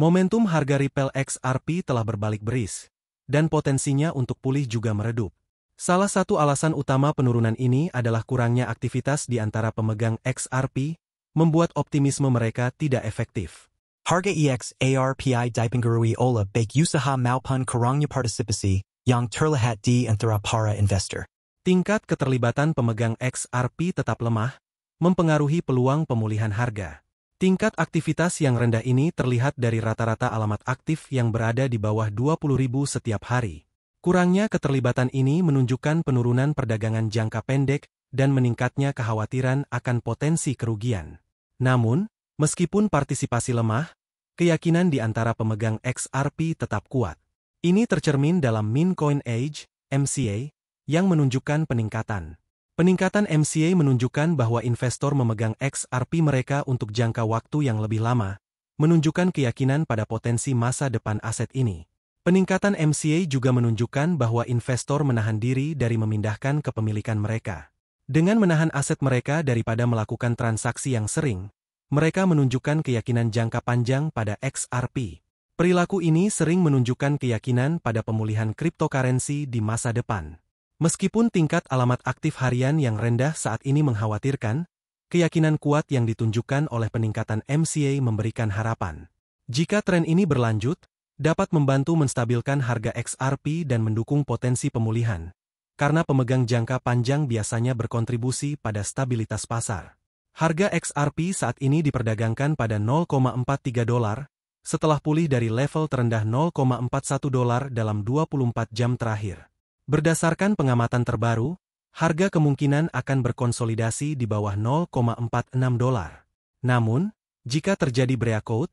Momentum harga Ripple XRP telah berbalik beris, dan potensinya untuk pulih juga meredup. Salah satu alasan utama penurunan ini adalah kurangnya aktivitas di antara pemegang XRP, membuat optimisme mereka tidak efektif. Harga EXARPI dipenggerui oleh baik usaha maupun kurangnya partisipasi yang terlihat di antara para investor. Tingkat keterlibatan pemegang XRP tetap lemah, mempengaruhi peluang pemulihan harga. Tingkat aktivitas yang rendah ini terlihat dari rata-rata alamat aktif yang berada di bawah 20.000 setiap hari. Kurangnya keterlibatan ini menunjukkan penurunan perdagangan jangka pendek dan meningkatnya kekhawatiran akan potensi kerugian. Namun, meskipun partisipasi lemah, keyakinan di antara pemegang XRP tetap kuat. Ini tercermin dalam Mincoin Age, MCA, yang menunjukkan peningkatan. Peningkatan MCA menunjukkan bahwa investor memegang XRP mereka untuk jangka waktu yang lebih lama, menunjukkan keyakinan pada potensi masa depan aset ini. Peningkatan MCA juga menunjukkan bahwa investor menahan diri dari memindahkan kepemilikan mereka. Dengan menahan aset mereka daripada melakukan transaksi yang sering, mereka menunjukkan keyakinan jangka panjang pada XRP. Perilaku ini sering menunjukkan keyakinan pada pemulihan cryptocurrency di masa depan. Meskipun tingkat alamat aktif harian yang rendah saat ini mengkhawatirkan, keyakinan kuat yang ditunjukkan oleh peningkatan MCA memberikan harapan. Jika tren ini berlanjut, dapat membantu menstabilkan harga XRP dan mendukung potensi pemulihan, karena pemegang jangka panjang biasanya berkontribusi pada stabilitas pasar. Harga XRP saat ini diperdagangkan pada 0,43 dolar, setelah pulih dari level terendah 0,41 dolar dalam 24 jam terakhir. Berdasarkan pengamatan terbaru, harga kemungkinan akan berkonsolidasi di bawah 0,46 dolar. Namun, jika terjadi breakout,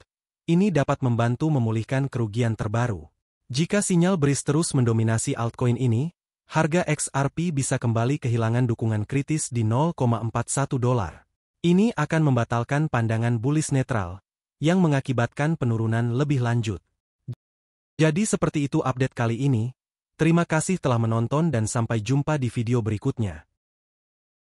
ini dapat membantu memulihkan kerugian terbaru. Jika sinyal beris terus mendominasi altcoin ini, harga XRP bisa kembali kehilangan dukungan kritis di 0,41 dolar. Ini akan membatalkan pandangan bullish netral, yang mengakibatkan penurunan lebih lanjut. Jadi seperti itu update kali ini, Terima kasih telah menonton dan sampai jumpa di video berikutnya.